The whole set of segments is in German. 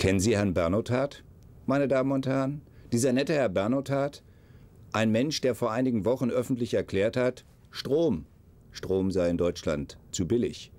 Kennen Sie Herrn Bernotard, meine Damen und Herren? Dieser nette Herr Bernotard, ein Mensch, der vor einigen Wochen öffentlich erklärt hat, Strom, Strom sei in Deutschland zu billig.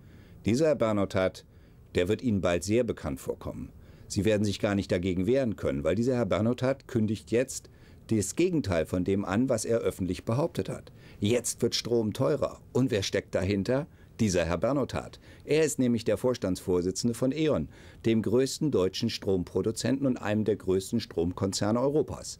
Dieser Herr Bernotard, der wird Ihnen bald sehr bekannt vorkommen. Sie werden sich gar nicht dagegen wehren können, weil dieser Herr Bernotard kündigt jetzt das Gegenteil von dem an, was er öffentlich behauptet hat. Jetzt wird Strom teurer. Und wer steckt dahinter? dieser Herr Bernotat. Er ist nämlich der Vorstandsvorsitzende von E.ON, dem größten deutschen Stromproduzenten und einem der größten Stromkonzerne Europas.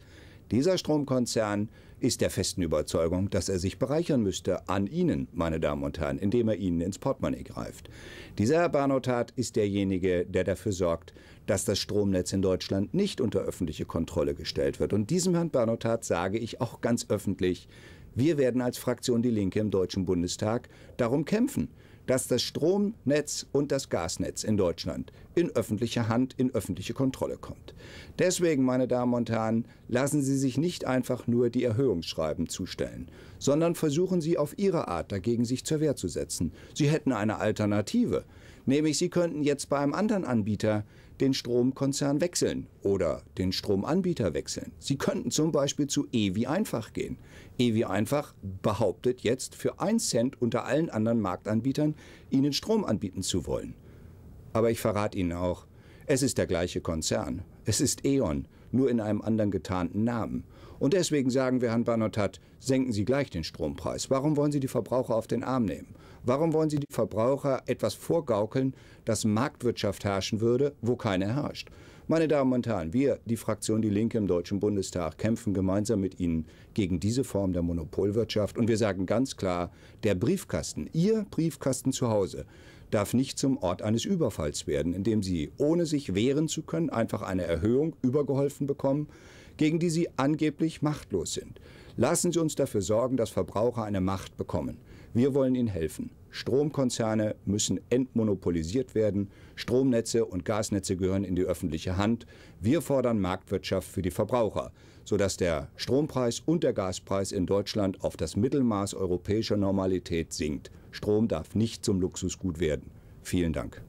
Dieser Stromkonzern ist der festen Überzeugung, dass er sich bereichern müsste an Ihnen, meine Damen und Herren, indem er Ihnen ins Portemonnaie greift. Dieser Herr Bernotat ist derjenige, der dafür sorgt, dass das Stromnetz in Deutschland nicht unter öffentliche Kontrolle gestellt wird. Und diesem Herrn Bernotat sage ich auch ganz öffentlich, wir werden als Fraktion Die Linke im Deutschen Bundestag darum kämpfen, dass das Stromnetz und das Gasnetz in Deutschland in öffentliche Hand, in öffentliche Kontrolle kommt. Deswegen, meine Damen und Herren, lassen Sie sich nicht einfach nur die Erhöhungsschreiben zustellen, sondern versuchen Sie auf Ihre Art dagegen sich zur Wehr zu setzen. Sie hätten eine Alternative. Nämlich, Sie könnten jetzt bei einem anderen Anbieter den Stromkonzern wechseln oder den Stromanbieter wechseln. Sie könnten zum Beispiel zu EWI einfach gehen. EWI einfach behauptet jetzt, für 1 Cent unter allen anderen Marktanbietern Ihnen Strom anbieten zu wollen. Aber ich verrate Ihnen auch, es ist der gleiche Konzern. Es ist E.ON, nur in einem anderen getarnten Namen. Und deswegen sagen wir Herrn Banotat, senken Sie gleich den Strompreis. Warum wollen Sie die Verbraucher auf den Arm nehmen? Warum wollen Sie die Verbraucher etwas vorgaukeln, dass Marktwirtschaft herrschen würde, wo keine herrscht? Meine Damen und Herren, wir, die Fraktion Die Linke im Deutschen Bundestag, kämpfen gemeinsam mit Ihnen gegen diese Form der Monopolwirtschaft. Und wir sagen ganz klar, der Briefkasten, Ihr Briefkasten zu Hause, darf nicht zum Ort eines Überfalls werden, indem sie, ohne sich wehren zu können, einfach eine Erhöhung übergeholfen bekommen, gegen die sie angeblich machtlos sind. Lassen Sie uns dafür sorgen, dass Verbraucher eine Macht bekommen. Wir wollen ihnen helfen. Stromkonzerne müssen entmonopolisiert werden. Stromnetze und Gasnetze gehören in die öffentliche Hand. Wir fordern Marktwirtschaft für die Verbraucher, sodass der Strompreis und der Gaspreis in Deutschland auf das Mittelmaß europäischer Normalität sinkt. Strom darf nicht zum Luxusgut werden. Vielen Dank.